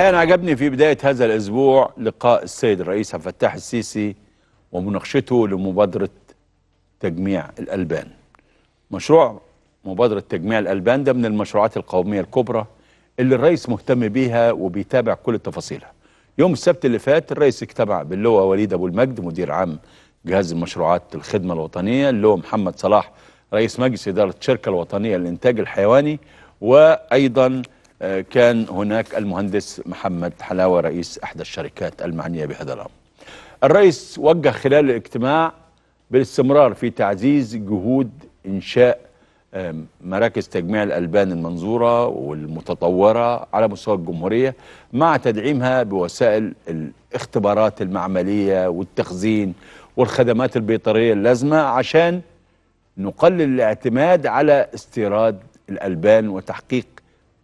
أنا عجبني في بداية هذا الأسبوع لقاء السيد الرئيس عبد الفتاح السيسي ومناقشته لمبادرة تجميع الألبان. مشروع مبادرة تجميع الألبان ده من المشروعات القومية الكبرى اللي الرئيس مهتم بيها وبيتابع كل تفاصيلها. يوم السبت اللي فات الرئيس اجتمع باللواء وليد أبو المجد مدير عام جهاز المشروعات الخدمة الوطنية اللواء محمد صلاح رئيس مجلس إدارة الشركة الوطنية للإنتاج الحيواني وأيضا كان هناك المهندس محمد حلاوة رئيس إحدى الشركات المعنية بهذا الأمر الرئيس وجه خلال الاجتماع بالاستمرار في تعزيز جهود إنشاء مراكز تجميع الألبان المنظورة والمتطورة على مستوى الجمهورية مع تدعيمها بوسائل الاختبارات المعملية والتخزين والخدمات البيطرية اللازمة عشان نقلل الاعتماد على استيراد الألبان وتحقيق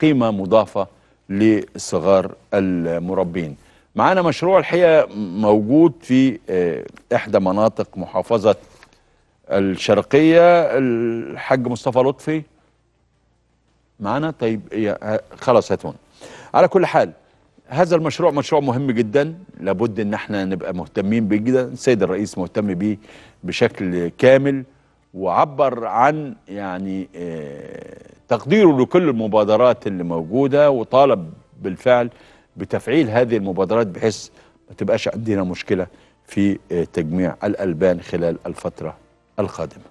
قيمة مضافة لصغار المربين معانا مشروع الحقيقة موجود في آه، إحدى مناطق محافظة الشرقية الحاج مصطفى لطفي معانا طيب خلاص هاتون على كل حال هذا المشروع مشروع مهم جدا لابد ان احنا نبقى مهتمين بيه جدا السيد الرئيس مهتم بيه بشكل كامل وعبر عن يعني آه، تقديره لكل المبادرات اللي موجودة وطالب بالفعل بتفعيل هذه المبادرات بحيث ما تبقاش عندنا مشكلة في آه، تجميع الألبان خلال الفترة القادمة